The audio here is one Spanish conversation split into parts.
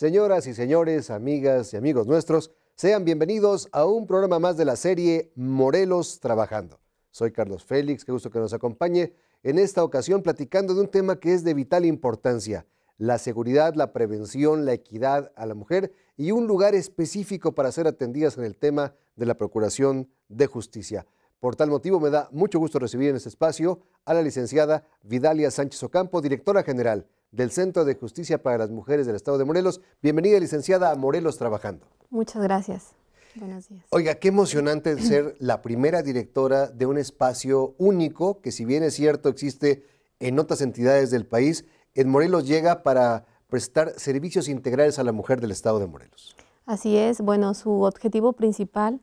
Señoras y señores, amigas y amigos nuestros, sean bienvenidos a un programa más de la serie Morelos Trabajando. Soy Carlos Félix, qué gusto que nos acompañe en esta ocasión platicando de un tema que es de vital importancia, la seguridad, la prevención, la equidad a la mujer y un lugar específico para ser atendidas en el tema de la Procuración de Justicia. Por tal motivo, me da mucho gusto recibir en este espacio a la licenciada Vidalia Sánchez Ocampo, directora general del Centro de Justicia para las Mujeres del Estado de Morelos. Bienvenida, licenciada, a Morelos Trabajando. Muchas gracias. Buenos días. Oiga, qué emocionante ser la primera directora de un espacio único que si bien es cierto existe en otras entidades del país, en Morelos llega para prestar servicios integrales a la mujer del Estado de Morelos. Así es, bueno, su objetivo principal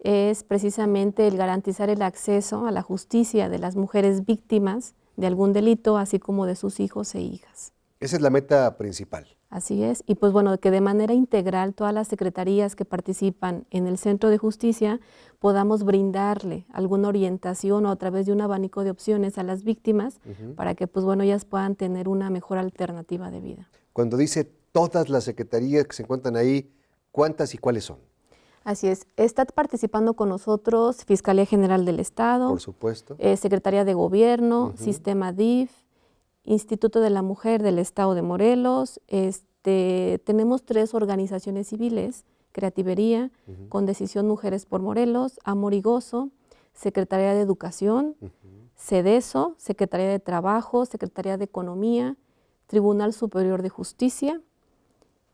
es precisamente el garantizar el acceso a la justicia de las mujeres víctimas de algún delito, así como de sus hijos e hijas. Esa es la meta principal. Así es. Y pues bueno, que de manera integral todas las secretarías que participan en el Centro de Justicia podamos brindarle alguna orientación o a través de un abanico de opciones a las víctimas para que pues bueno, ellas puedan tener una mejor alternativa de vida. Cuando dice todas las secretarías que se encuentran ahí, ¿cuántas y cuáles son? Así es. Está participando con nosotros Fiscalía General del Estado. Por supuesto. Eh, Secretaría de Gobierno, Sistema DIF, Instituto de la Mujer del Estado de Morelos, este, tenemos tres organizaciones civiles, Creativería, con decisión Mujeres por Morelos, Amorigoso, Secretaría de Educación, CEDESO, Secretaría de Trabajo, Secretaría de Economía, Tribunal Superior de Justicia,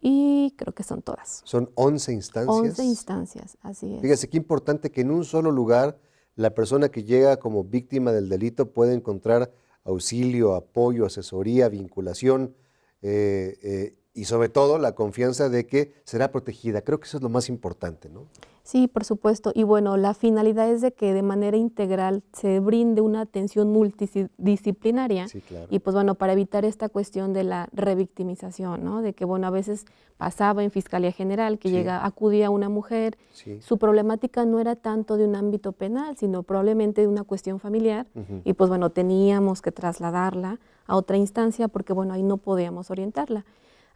y creo que son todas. Son 11 instancias. 11 instancias, así es. Fíjese qué importante que en un solo lugar la persona que llega como víctima del delito puede encontrar auxilio, apoyo, asesoría, vinculación, eh, eh, y sobre todo la confianza de que será protegida. Creo que eso es lo más importante, ¿no? Sí, por supuesto. Y bueno, la finalidad es de que de manera integral se brinde una atención multidisciplinaria. Sí, claro. Y pues bueno, para evitar esta cuestión de la revictimización, ¿no? De que bueno, a veces pasaba en Fiscalía General que llega, acudía una mujer, su problemática no era tanto de un ámbito penal, sino probablemente de una cuestión familiar. Y pues bueno, teníamos que trasladarla a otra instancia porque bueno, ahí no podíamos orientarla.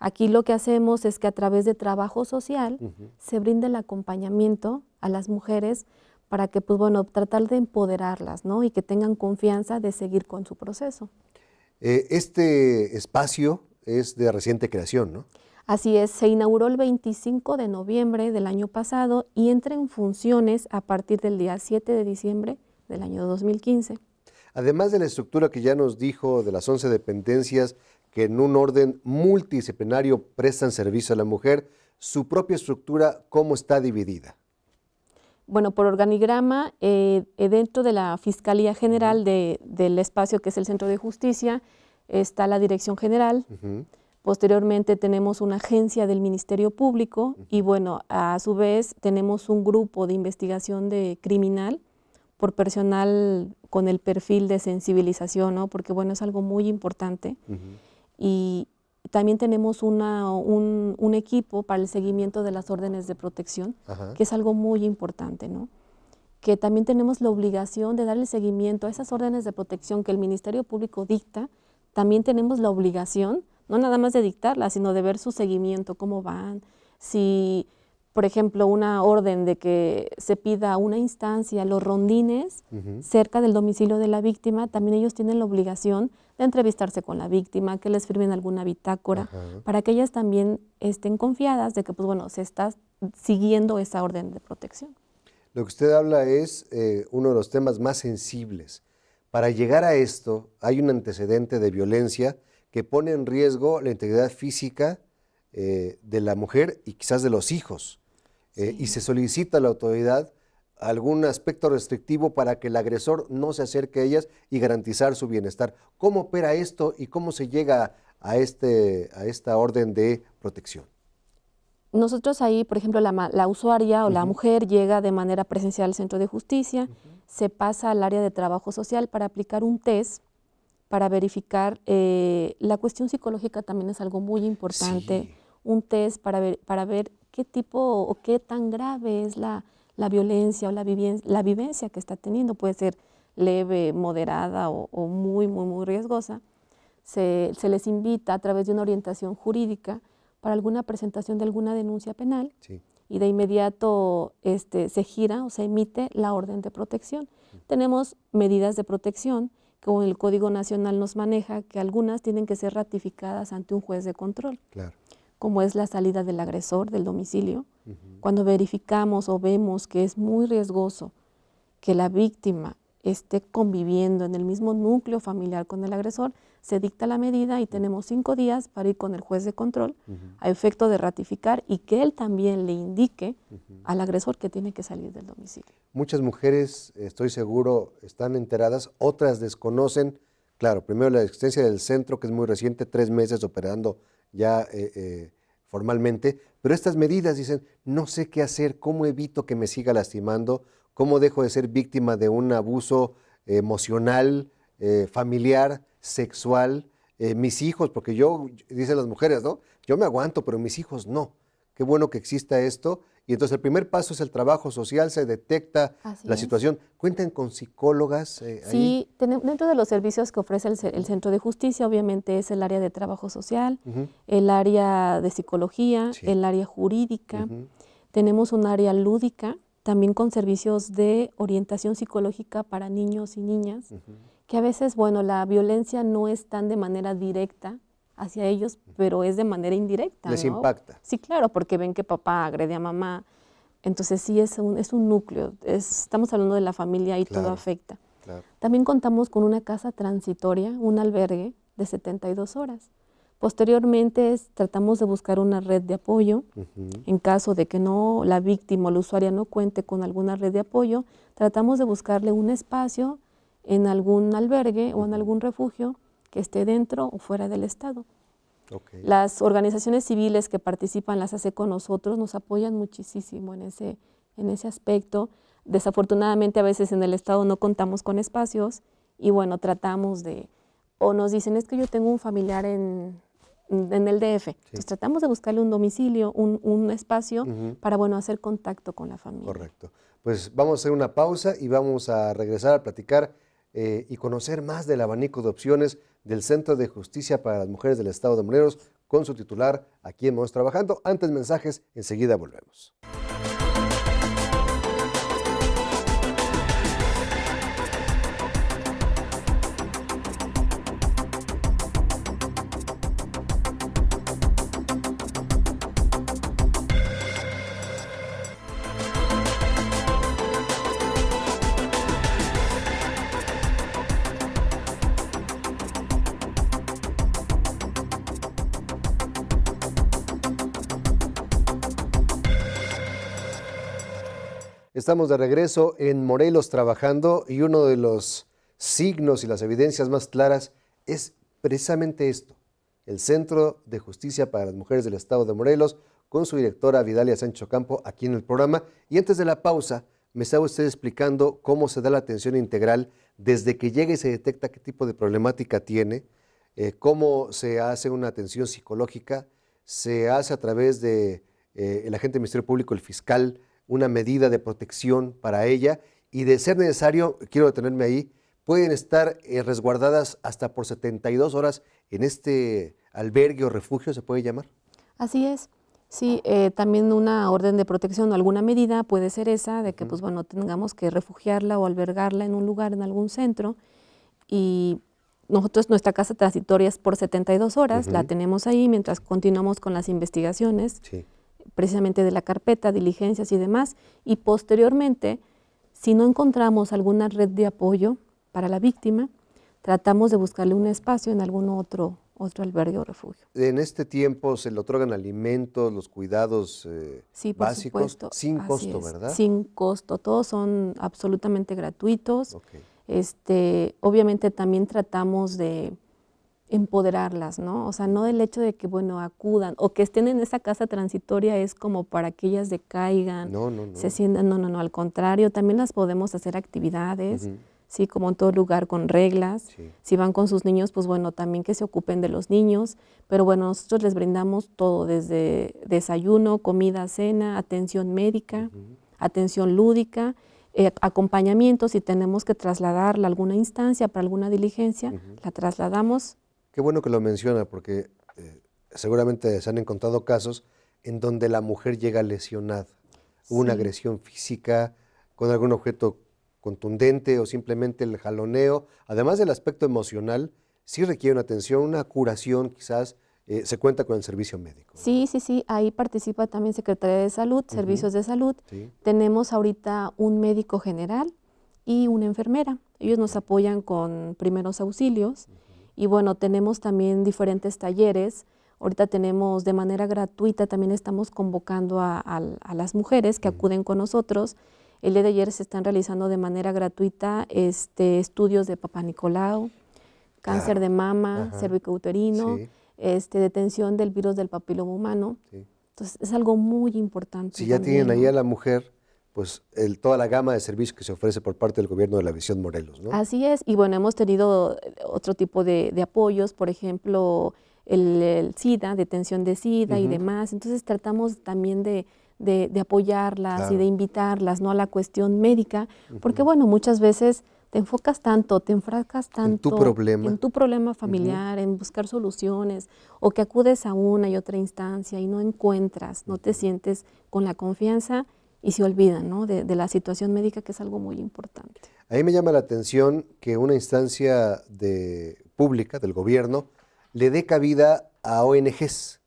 Aquí lo que hacemos es que a través de trabajo social se brinde el acompañamiento a las mujeres para que, pues bueno, tratar de empoderarlas, ¿no? Y que tengan confianza de seguir con su proceso. Eh, este espacio es de reciente creación, ¿no? Así es, se inauguró el 25 de noviembre del año pasado y entra en funciones a partir del día 7 de diciembre del año 2015. Además de la estructura que ya nos dijo de las 11 dependencias, que en un orden multidisciplinario prestan servicio a la mujer, su propia estructura, ¿cómo está dividida? Bueno, por organigrama, eh, eh, dentro de la Fiscalía General del espacio que es el Centro de Justicia, está la Dirección General. Posteriormente tenemos una agencia del Ministerio Público y bueno, a su vez tenemos un grupo de investigación de criminal por personal con el perfil de sensibilización, ¿no? Porque bueno, es algo muy importante y también tenemos un, equipo para el seguimiento de las órdenes de protección, que es algo muy importante, ¿no? Que también tenemos la obligación de dar el seguimiento a esas órdenes de protección que el Ministerio Público dicta, también tenemos la obligación, no nada más de dictarlas, sino de ver su seguimiento, cómo van, si, por ejemplo, una orden de que se pida una instancia los rondines cerca del domicilio de la víctima, también ellos tienen la obligación de entrevistarse con la víctima, que les firmen alguna bitácora, para que ellas también estén confiadas de que, pues bueno, se está siguiendo esa orden de protección. Lo que usted habla es eh, uno de los temas más sensibles. Para llegar a esto, hay un antecedente de violencia que pone en riesgo la integridad física eh, de la mujer y quizás de los hijos. Eh, y se solicita a la autoridad algún aspecto restrictivo para que el agresor no se acerque a ellas y garantizar su bienestar. ¿Cómo opera esto y cómo se llega a, este, a esta orden de protección? Nosotros ahí, por ejemplo, la, usuaria o la mujer llega de manera presencial al centro de justicia, se pasa al área de trabajo social para aplicar un test para verificar. Eh, la cuestión psicológica también es algo muy importante. Un test para ver, para ver qué tipo o qué tan grave es la, la violencia o la, vivencia que está teniendo, puede ser leve, moderada o, muy, muy, muy riesgosa, se, les invita a través de una orientación jurídica para alguna presentación de alguna denuncia penal y de inmediato este, se gira o se emite la orden de protección. Mm. Tenemos medidas de protección que el Código Nacional nos maneja, que algunas tienen que ser ratificadas ante un juez de control. Claro como es la salida del agresor del domicilio, cuando verificamos o vemos que es muy riesgoso que la víctima esté conviviendo en el mismo núcleo familiar con el agresor, se dicta la medida y tenemos cinco días para ir con el juez de control a efecto de ratificar y que él también le indique al agresor que tiene que salir del domicilio. Muchas mujeres, estoy seguro, están enteradas, otras desconocen, claro, primero la existencia del centro, que es muy reciente, tres meses operando ya eh, eh, formalmente, pero estas medidas dicen, no sé qué hacer, cómo evito que me siga lastimando, cómo dejo de ser víctima de un abuso emocional, eh, familiar, sexual, mis hijos, porque yo, dicen las mujeres, ¿no? Yo me aguanto, pero mis hijos no. Qué bueno que exista esto y entonces el primer paso es el trabajo social, se detecta la situación. ¿Cuentan con psicólogas? Eh, sí, dentro de los servicios que ofrece el, Centro de Justicia, obviamente es el área de trabajo social, el área de psicología, el área jurídica. Tenemos un área lúdica, también con servicios de orientación psicológica para niños y niñas, que a veces, bueno, la violencia no es tan de manera directa, hacia ellos, pero es de manera indirecta. Les impacta. Sí, claro, porque ven que papá agrede a mamá. Entonces sí es un, es un núcleo. estamos hablando de la familia y todo afecta. También contamos con una casa transitoria, un albergue de 72 horas. Posteriormente tratamos de buscar una red de apoyo. En caso de que no la víctima o la usuaria no cuente con alguna red de apoyo, tratamos de buscarle un espacio en algún albergue o en algún refugio que esté dentro o fuera del Estado. Las organizaciones civiles que participan, las hace con nosotros, nos apoyan muchísimo en ese, en ese aspecto. Desafortunadamente a veces en el Estado no contamos con espacios y bueno, tratamos de, o nos dicen, es que yo tengo un familiar en, el DF. Entonces tratamos de buscarle un domicilio, un, espacio para, bueno, hacer contacto con la familia. Correcto. Pues vamos a hacer una pausa y vamos a regresar a platicar eh, y conocer más del abanico de opciones del Centro de Justicia para las Mujeres del Estado de Moneros con su titular, aquí en Vamos Trabajando. Antes mensajes, enseguida volvemos. Estamos de regreso en Morelos trabajando y uno de los signos y las evidencias más claras es precisamente esto. El Centro de Justicia para las Mujeres del Estado de Morelos con su directora Vidalia Sancho Campo aquí en el programa. Y antes de la pausa, me estaba usted explicando cómo se da la atención integral desde que llega y se detecta qué tipo de problemática tiene, eh, cómo se hace una atención psicológica, se hace a través de eh, agente del Ministerio Público, el fiscal, una medida de protección para ella y de ser necesario, quiero detenerme ahí, pueden estar eh, resguardadas hasta por 72 horas en este albergue o refugio, se puede llamar. Así es. Sí, eh, también una orden de protección o alguna medida puede ser esa, de que pues bueno, tengamos que refugiarla o albergarla en un lugar, en algún centro. Y nosotros nuestra casa transitoria es por 72 horas, la tenemos ahí mientras continuamos con las investigaciones. Sí precisamente de la carpeta, diligencias y demás, y posteriormente, si no encontramos alguna red de apoyo para la víctima, tratamos de buscarle un espacio en algún otro, otro albergue o refugio. En este tiempo se le otorgan alimentos, los cuidados eh, básicos, sin costo, ¿verdad? Sin costo, todos son absolutamente gratuitos. Este, obviamente también tratamos de empoderarlas, ¿no? O sea, no el hecho de que, bueno, acudan o que estén en esa casa transitoria es como para que ellas decaigan, se sientan, no, no, no, al contrario, también las podemos hacer actividades, ¿sí? Como en todo lugar con reglas, si van con sus niños, pues bueno, también que se ocupen de los niños, pero bueno, nosotros les brindamos todo, desde desayuno, comida, cena, atención médica, atención lúdica, eh, acompañamiento, si tenemos que trasladarla a alguna instancia para alguna diligencia, la trasladamos Qué bueno que lo menciona, porque eh, seguramente se han encontrado casos en donde la mujer llega lesionada. una agresión física con algún objeto contundente o simplemente el jaloneo, además del aspecto emocional, sí requiere una atención, una curación quizás, eh, se cuenta con el servicio médico. Sí, sí, sí, ahí participa también Secretaría de Salud, Servicios de Salud. Tenemos ahorita un médico general y una enfermera. Ellos nos apoyan con primeros auxilios. Y bueno, tenemos también diferentes talleres. Ahorita tenemos de manera gratuita, también estamos convocando a, las mujeres que acuden con nosotros. El día de ayer se están realizando de manera gratuita este, estudios de papá Nicolau, cáncer ah, de mama, cervicouterino, este, detención del virus del papiloma humano. Entonces es algo muy importante. Si ya tienen ahí a la mujer, pues el, toda la gama de servicios que se ofrece por parte del gobierno de la Visión Morelos. ¿no? Así es, y bueno, hemos tenido eh, otro tipo de, apoyos, por ejemplo, el, SIDA, detención de SIDA y demás. Entonces tratamos también de, apoyarlas y de invitarlas ¿no? a la cuestión médica, porque bueno, muchas veces te enfocas tanto, te enfrascas tanto en tu problema, familiar, en buscar soluciones, o que acudes a una y otra instancia y no encuentras, no te sientes con la confianza y se olvidan ¿no? de, la situación médica, que es algo muy importante. A mí me llama la atención que una instancia de, pública del gobierno le dé cabida a ONGs.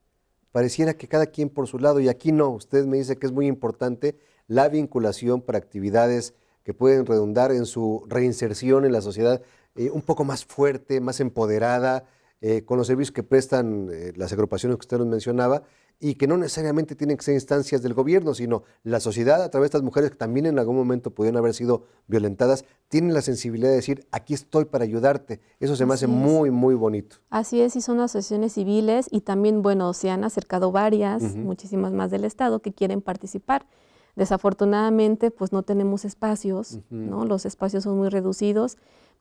Pareciera que cada quien por su lado, y aquí no, usted me dice que es muy importante la vinculación para actividades que pueden redundar en su reinserción en la sociedad eh, un poco más fuerte, más empoderada, eh, con los servicios que prestan eh, las agrupaciones que usted nos mencionaba, y que no necesariamente tienen que ser instancias del gobierno, sino la sociedad a través de estas mujeres que también en algún momento pudieron haber sido violentadas, tienen la sensibilidad de decir, aquí estoy para ayudarte. Eso se me hace muy, muy bonito. Así es, y son asociaciones civiles y también, bueno, se han acercado varias, muchísimas más del Estado, que quieren participar. Desafortunadamente, pues no tenemos espacios, ¿no? Los espacios son muy reducidos,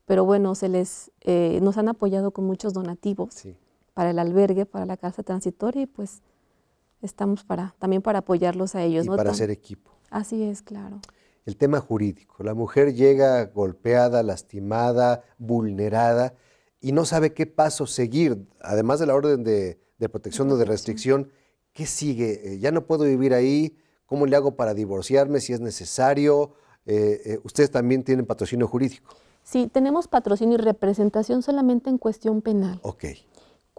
pero bueno, se les, eh, nos han apoyado con muchos donativos. para el albergue, para la casa transitoria y pues estamos para también para apoyarlos a ellos. Y para ser equipo. Así es, claro. El tema jurídico. La mujer llega golpeada, lastimada, vulnerada y no sabe qué paso seguir, además de la orden de, protección o de restricción. ¿Qué sigue? Eh, ya no puedo vivir ahí. ¿Cómo le hago para divorciarme si es necesario? Eh, eh, ustedes también tienen patrocinio jurídico. Sí, tenemos patrocinio y representación solamente en cuestión penal. Ok.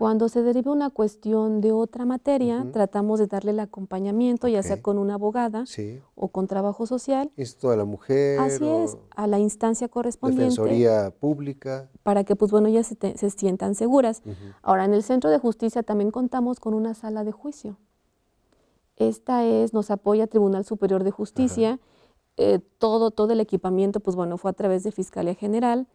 Cuando se deriva una cuestión de otra materia, tratamos de darle el acompañamiento, ya sea con una abogada o con trabajo social. ¿Esto a la Mujer. Así es, a la instancia correspondiente. Defensoría Pública. Para que, pues bueno, ellas se, sientan seguras. Ahora, en el Centro de Justicia también contamos con una sala de juicio. Esta es, nos apoya Tribunal Superior de Justicia. Eh, todo, todo el equipamiento, pues bueno, fue a través de Fiscalía General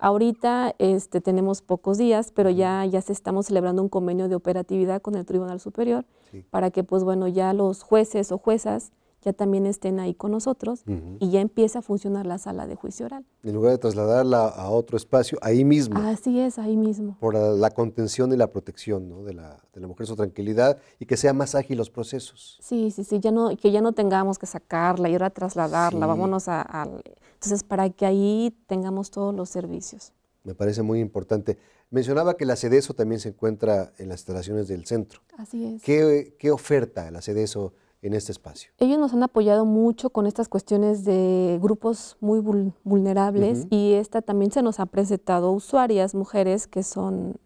Ahorita este, tenemos pocos días, pero ya, ya se estamos celebrando un convenio de operatividad con el Tribunal Superior para que, pues bueno, ya los jueces o juezas ya también estén ahí con nosotros y ya empieza a funcionar la sala de juicio oral. En lugar de trasladarla a otro espacio, ahí mismo. Así es, ahí mismo. Por la contención y la protección ¿no? de, la, de, la, mujer, su tranquilidad y que sea más ágil los procesos. Sí, sí, sí, ya no, que ya no tengamos que sacarla y ahora trasladarla, vámonos a, Entonces, para que ahí tengamos todos los servicios. Me parece muy importante. Mencionaba que la CEDESO también se encuentra en las instalaciones del centro. Así es. ¿Qué, qué oferta la CEDESO? en este espacio. Ellos nos han apoyado mucho con estas cuestiones de grupos muy vulnerables y esta también se nos ha presentado usuarias, mujeres que son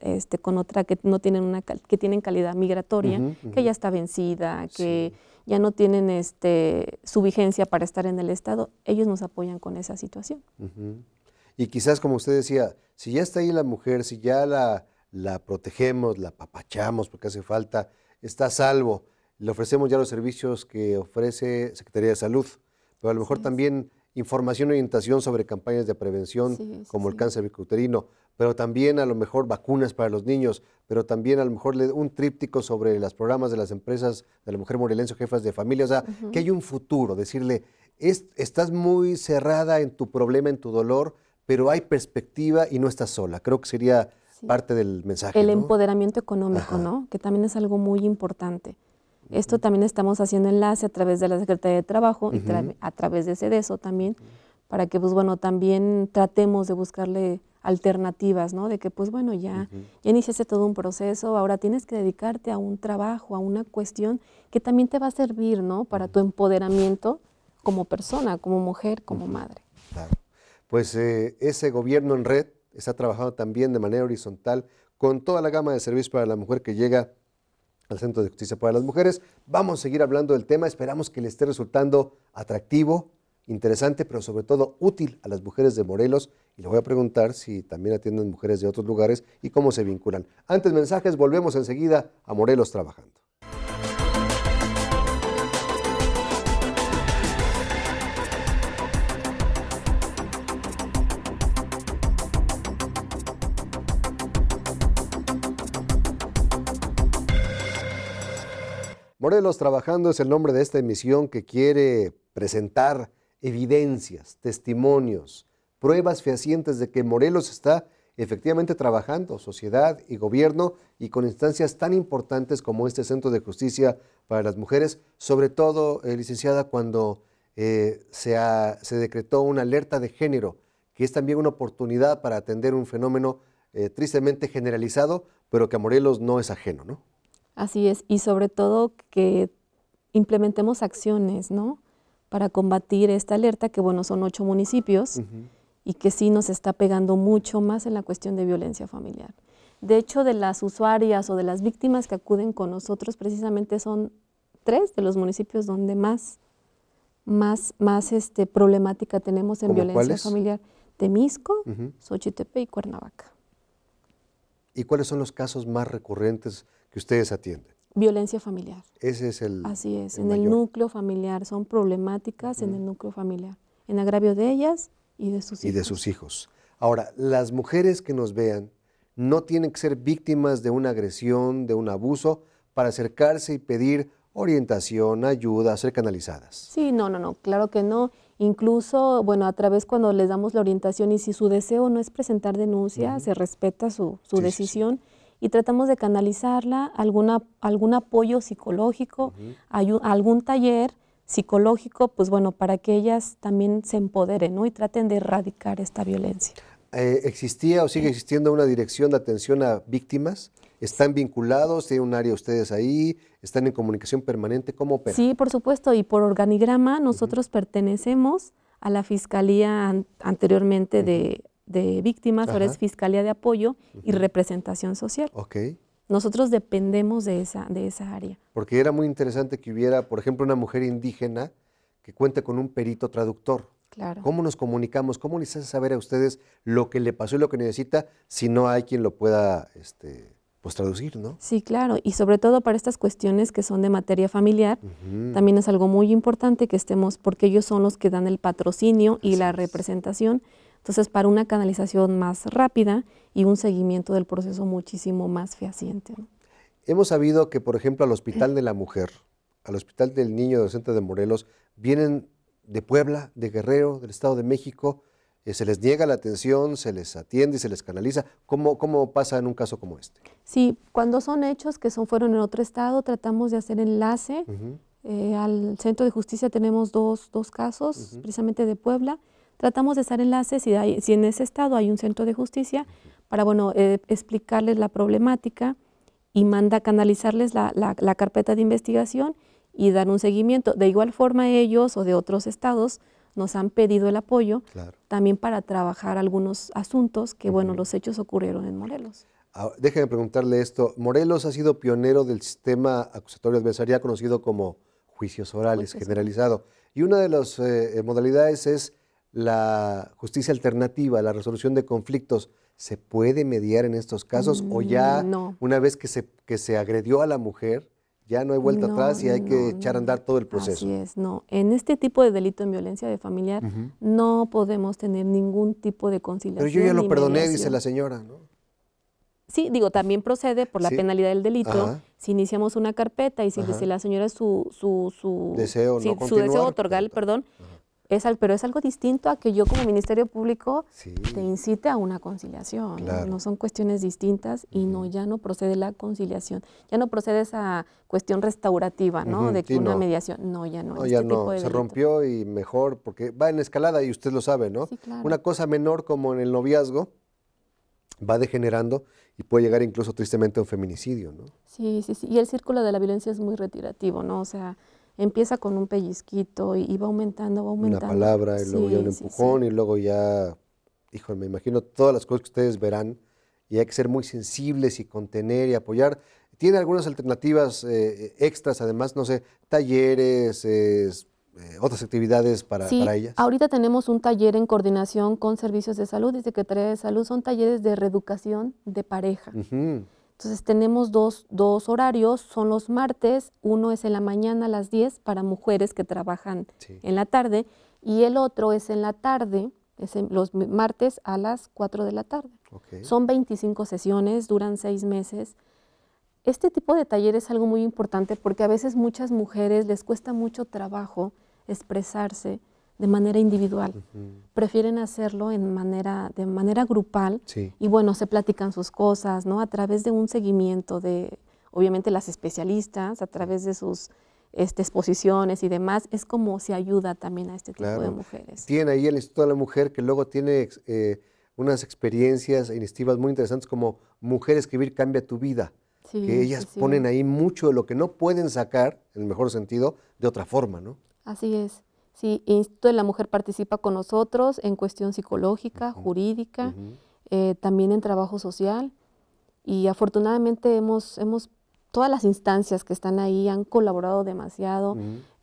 este, con otra que no tienen una que tienen calidad migratoria, que ya está vencida, que ya no tienen este, su vigencia para estar en el Estado, ellos nos apoyan con esa situación. Y quizás como usted decía, si ya está ahí la mujer, si ya la, la protegemos, la papachamos porque hace falta, está a salvo, le ofrecemos ya los servicios que ofrece Secretaría de Salud, pero a lo mejor también información y orientación sobre campañas de prevención como el cáncer bicuterino, pero también a lo mejor vacunas para los niños, pero también a lo mejor un tríptico sobre los programas de las empresas de la mujer morelense jefas de familia, o sea, que hay un futuro, decirle, estás muy cerrada en tu problema, en tu dolor, pero hay perspectiva y no estás sola. Creo que sería parte del mensaje. El empoderamiento económico, ¿no? Que también es algo muy importante. Esto también estamos haciendo enlace a través de la Secretaría de Trabajo y a través de CEDESO también, para que, pues bueno, también tratemos de buscarle alternativas, ¿no? De que, pues bueno, ya, iniciaste todo un proceso, ahora tienes que dedicarte a un trabajo, a una cuestión que también te va a servir, ¿no? Para tu empoderamiento como persona, como mujer, como madre. Claro. Pues eh, ese gobierno en red está trabajando también de manera horizontal con toda la gama de servicios para la mujer que llega al Centro de Justicia para las Mujeres. Vamos a seguir hablando del tema, esperamos que le esté resultando atractivo, interesante, pero sobre todo útil a las mujeres de Morelos. Y le voy a preguntar si también atienden mujeres de otros lugares y cómo se vinculan. Antes mensajes, volvemos enseguida a Morelos trabajando. Morelos Trabajando es el nombre de esta emisión que quiere presentar evidencias, testimonios, pruebas fehacientes de que Morelos está efectivamente trabajando, sociedad y gobierno, y con instancias tan importantes como este Centro de Justicia para las Mujeres, sobre todo, eh, licenciada, cuando eh, se, decretó una alerta de género, que es también una oportunidad para atender un fenómeno eh, tristemente generalizado, pero que a Morelos no es ajeno, ¿no? Así es, y sobre todo que implementemos acciones, ¿no? Para combatir esta alerta, que bueno, son ocho municipios y que sí nos está pegando mucho más en la cuestión de violencia familiar. De hecho, de las usuarias o de las víctimas que acuden con nosotros, precisamente son tres de los municipios donde más, más, este, problemática tenemos en violencia familiar. Temisco, Xochitepe y Cuernavaca. ¿Y cuáles son los casos más recurrentes que ustedes atienden? Violencia familiar. Ese es el. Así es, en el núcleo familiar. Son problemáticas en el núcleo familiar, en agravio de ellas y de sus hijos. Y de sus hijos. Ahora, las mujeres que nos vean no tienen que ser víctimas de una agresión, de un abuso, para acercarse y pedir orientación, ayuda, ser canalizadas. Sí, no, no, no, claro que no. Incluso, bueno, a través cuando les damos la orientación y si su deseo no es presentar denuncia, se respeta su, decisión y tratamos de canalizarla alguna, algún apoyo psicológico, algún taller psicológico, pues bueno, para que ellas también se empoderen ¿no? y traten de erradicar esta violencia. Eh, ¿Existía o sigue existiendo una dirección de atención a víctimas? ¿Están vinculados? ¿Tienen un área ustedes ahí? ¿Están en comunicación permanente? ¿Cómo Sí, por supuesto, y por organigrama nosotros pertenecemos a la Fiscalía anteriormente de de Víctimas, ahora es Fiscalía de Apoyo y Representación Social. Nosotros dependemos de esa, de esa área. Porque era muy interesante que hubiera, por ejemplo, una mujer indígena que cuente con un perito traductor. Claro. ¿Cómo nos comunicamos? ¿Cómo les hace saber a ustedes lo que le pasó y lo que necesita si no hay quien lo pueda este, pues, traducir, ¿no? Sí, claro. Y sobre todo para estas cuestiones que son de materia familiar, también es algo muy importante que estemos, porque ellos son los que dan el patrocinio y la representación. Entonces, para una canalización más rápida y un seguimiento del proceso muchísimo más fehaciente. Hemos sabido que, por ejemplo, al Hospital de la Mujer, al Hospital del Niño Docente de Morelos, vienen de Puebla, de Guerrero, del Estado de México, eh, se les niega la atención, se les atiende y se les canaliza. ¿Cómo, pasa en un caso como este? Sí, cuando son hechos que son, fueron en otro estado, tratamos de hacer enlace. Eh, al Centro de Justicia tenemos dos, dos casos, precisamente de Puebla, tratamos de estar enlaces y si en ese estado hay un centro de justicia para bueno, eh, explicarles la problemática y manda canalizarles la, carpeta de investigación y dar un seguimiento. De igual forma ellos o de otros estados nos han pedido el apoyo también para trabajar algunos asuntos que, bueno, los hechos ocurrieron en Morelos. Déjenme preguntarle esto. Morelos ha sido pionero del sistema acusatorio adversaria conocido como juicios orales generalizado. Y una de las eh, modalidades es la justicia alternativa, la resolución de conflictos, ¿se puede mediar en estos casos o ya mm, una vez que se, se agredió a la mujer, ya no hay vuelta atrás y hay que echar a andar todo el proceso? Así es, no. En este tipo de delito en violencia de familiar no podemos tener ningún tipo de conciliación. Pero yo ya lo perdoné, dice la señora, ¿no? Sí, digo, también procede por la penalidad del delito. Si iniciamos una carpeta y si, dice la señora su, su, su deseo, su deseo otorgar el pues, perdón, es, pero es algo distinto a que yo como Ministerio Público te incite a una conciliación. ¿no? son cuestiones distintas y no ya no procede la conciliación. Ya no procede esa cuestión restaurativa, ¿no? De que una mediación. No, ya no. Este se rompió y mejor, porque va en escalada y usted lo sabe, ¿no? Una cosa menor como en el noviazgo va degenerando y puede llegar incluso tristemente a un feminicidio, ¿no? Sí, sí, sí. Y el círculo de la violencia es muy retirativo, ¿no? O sea, empieza con un pellizquito y, va aumentando, va aumentando. Una palabra y luego ya un empujón y luego ya, hijo, me imagino todas las cosas que ustedes verán y hay que ser muy sensibles y contener y apoyar. Tiene algunas alternativas eh, eh, extras, además, no sé, talleres, eh, otras actividades para, sí, ellas? Ahorita tenemos un taller en coordinación con servicios de salud y Secretaría de Salud. Son talleres de reeducación de pareja. Entonces tenemos dos, horarios, son los martes, uno es en la mañana a las 10 para mujeres que trabajan en la tarde y el otro es en la tarde, los martes a las 4 de la tarde. Son 25 sesiones, duran 6 meses. Este tipo de taller es algo muy importante porque a veces muchas mujeres les cuesta mucho trabajo expresarse, de manera individual. Prefieren hacerlo en manera, de manera grupal y bueno, se platican sus cosas, ¿no? A través de un seguimiento de, obviamente, las especialistas, a través de sus este, exposiciones y demás, es como se ayuda también a este tipo de mujeres. Tiene ahí el Instituto de la Mujer que luego tiene eh, unas experiencias e iniciativas muy interesantes como Mujer Escribir Cambia Tu Vida, que ellas ponen ahí mucho de lo que no pueden sacar, en el mejor sentido, de otra forma, ¿no? Así es. Sí, Instituto de la Mujer participa con nosotros en cuestión psicológica, jurídica, eh, también en trabajo social y afortunadamente hemos, hemos, todas las instancias que están ahí han colaborado demasiado.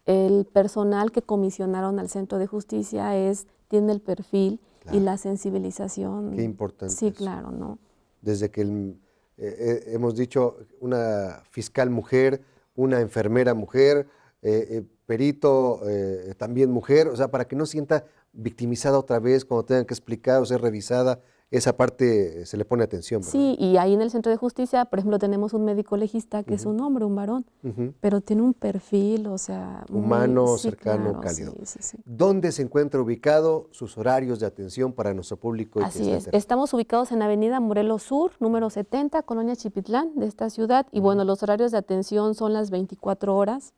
El personal que comisionaron al Centro de Justicia es, tiene el perfil y la sensibilización. Qué importante. Sí, claro, ¿no? Desde que eh, eh, hemos dicho una fiscal mujer, una enfermera mujer, eh, perito, eh, también mujer, o sea, para que no sienta victimizada otra vez cuando tengan que explicar o ser revisada, esa parte eh, se le pone atención. Sí, y ahí en el centro de justicia, por ejemplo, tenemos un médico legista que es un hombre, un varón, pero tiene un perfil, o sea... Humano, cercano, cálido. ¿Dónde se encuentra ubicado sus horarios de atención para nuestro público? Así es, estamos ubicados en Avenida Morelos Sur, número 70, Colonia Chipitlán, de esta ciudad, y bueno, los horarios de atención son las 24 horas,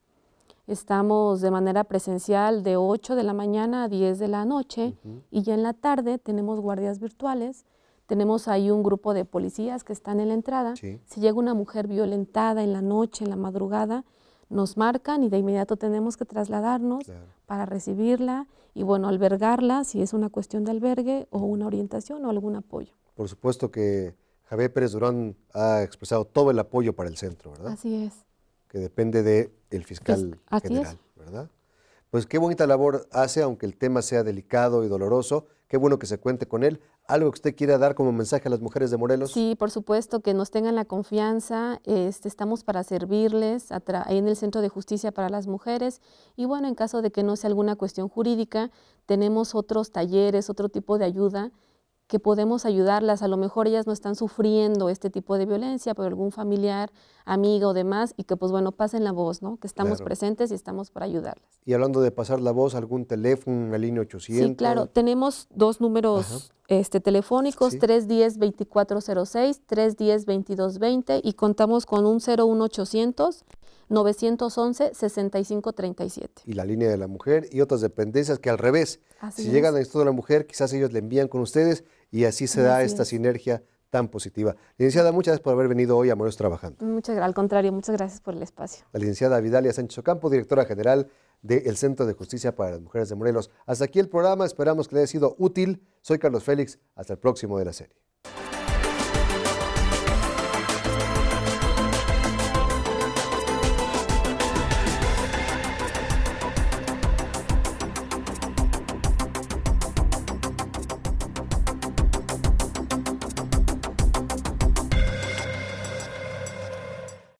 Estamos de manera presencial de 8 de la mañana a 10 de la noche y ya en la tarde tenemos guardias virtuales. Tenemos ahí un grupo de policías que están en la entrada. Si llega una mujer violentada en la noche, en la madrugada, nos marcan y de inmediato tenemos que trasladarnos para recibirla y bueno, albergarla si es una cuestión de albergue o una orientación o algún apoyo. Por supuesto que Javier Pérez Durán ha expresado todo el apoyo para el centro, ¿verdad? Así es que depende del fiscal general, ¿verdad? Pues qué bonita labor hace, aunque el tema sea delicado y doloroso. Qué bueno que se cuente con él. ¿Algo que usted quiera dar como mensaje a las mujeres de Morelos? Sí, por supuesto, que nos tengan la confianza. Este, estamos para servirles ahí en el Centro de Justicia para las Mujeres. Y bueno, en caso de que no sea alguna cuestión jurídica, tenemos otros talleres, otro tipo de ayuda que podemos ayudarlas. A lo mejor ellas no están sufriendo este tipo de violencia, pero algún familiar, amigo o demás, y que pues bueno, pasen la voz, ¿no? Que estamos presentes y estamos para ayudarlas. Y hablando de pasar la voz, algún teléfono, la línea 800. Sí, claro, tenemos dos números este, telefónicos, 310 310-2406, 310-2220 y contamos con un 01800. 911-6537. Y la línea de la mujer y otras dependencias que al revés, si llegan a esto de la Mujer, quizás ellos le envían con ustedes y así se da esta sinergia tan positiva. Licenciada, muchas gracias por haber venido hoy a Morelos Trabajando. Muchas, al contrario, muchas gracias por el espacio. La licenciada Vidalia Sánchez Ocampo, directora general del Centro de Justicia para las Mujeres de Morelos. Hasta aquí el programa, esperamos que le haya sido útil. Soy Carlos Félix, hasta el próximo de la serie.